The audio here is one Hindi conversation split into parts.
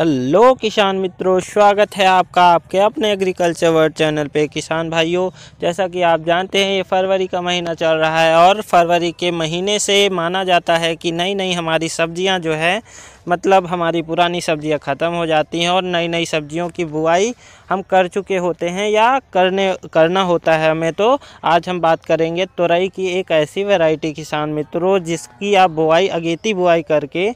हेलो किसान मित्रों स्वागत है आपका आपके अपने एग्रीकल्चर वर्ल्ड चैनल पे किसान भाइयों जैसा कि आप जानते हैं ये फरवरी का महीना चल रहा है और फरवरी के महीने से माना जाता है कि नई नई हमारी सब्जियां जो है मतलब हमारी पुरानी सब्जियां ख़त्म हो जाती हैं और नई नई सब्जियों की बुआई हम कर चुके होते हैं या करने करना होता है हमें तो आज हम बात करेंगे तुरई की एक ऐसी वैरायटी किसान मित्रों जिसकी आप बुआई अगेती बुआई करके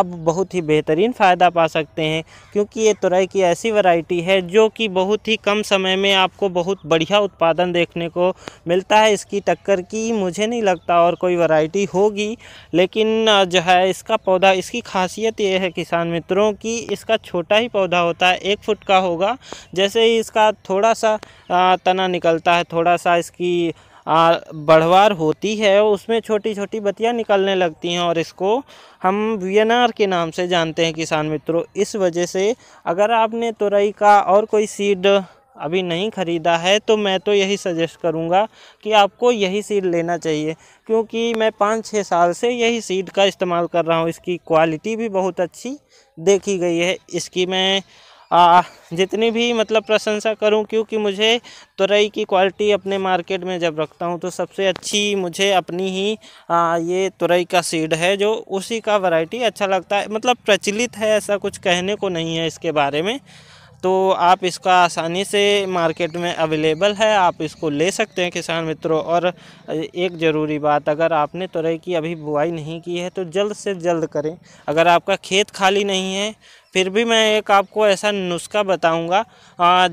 आप बहुत ही बेहतरीन फ़ायदा पा सकते हैं क्योंकि ये तुरई की ऐसी वैरायटी है जो कि बहुत ही कम समय में आपको बहुत बढ़िया उत्पादन देखने को मिलता है इसकी टक्कर की मुझे नहीं लगता और कोई वैरायटी होगी लेकिन जो है इसका पौधा इसकी खासियत ये है किसान मित्रों कि इसका छोटा ही पौधा होता है एक फुट का होगा जैसे ही इसका थोड़ा सा तना निकलता है थोड़ा सा इसकी बढ़वार होती है उसमें छोटी छोटी बतियाँ निकलने लगती हैं और इसको हम वी के नाम से जानते हैं किसान मित्रों इस वजह से अगर आपने तुरई का और कोई सीड अभी नहीं ख़रीदा है तो मैं तो यही सजेस्ट करूँगा कि आपको यही सीड लेना चाहिए क्योंकि मैं पाँच छः साल से यही सीड का इस्तेमाल कर रहा हूँ इसकी क्वालिटी भी बहुत अच्छी देखी गई है इसकी मैं आ, जितनी भी मतलब प्रशंसा करूं क्योंकि मुझे तुरई की क्वालिटी अपने मार्केट में जब रखता हूं तो सबसे अच्छी मुझे अपनी ही आ, ये तुरई का सीड है जो उसी का वैरायटी अच्छा लगता है मतलब प्रचलित है ऐसा कुछ कहने को नहीं है इसके बारे में तो आप इसका आसानी से मार्केट में अवेलेबल है आप इसको ले सकते हैं किसान मित्रों और एक ज़रूरी बात अगर आपने तुरई की अभी बुआई नहीं की है तो जल्द से जल्द करें अगर आपका खेत खाली नहीं है फिर भी मैं एक आपको ऐसा नुस्खा बताऊंगा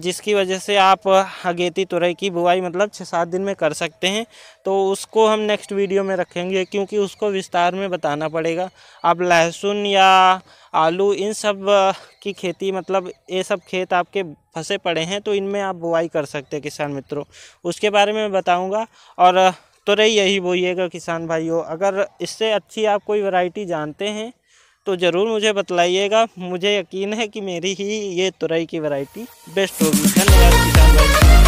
जिसकी वजह से आप अगेती तुरई की बुआई मतलब छः सात दिन में कर सकते हैं तो उसको हम नेक्स्ट वीडियो में रखेंगे क्योंकि उसको विस्तार में बताना पड़ेगा आप लहसुन या आलू इन सब की खेती मतलब ये सब खेत आपके फंसे पड़े हैं तो इनमें आप बुआई कर सकते हैं किसान मित्रों उसके बारे में मैं बताऊँगा और तुरई रही यही बोइएगा किसान भाइयों अगर इससे अच्छी आप कोई वैरायटी जानते हैं तो ज़रूर मुझे बतलाइएगा मुझे यकीन है कि मेरी ही ये तुरई की वैरायटी बेस्ट होगी धन्यवाद किसान भाई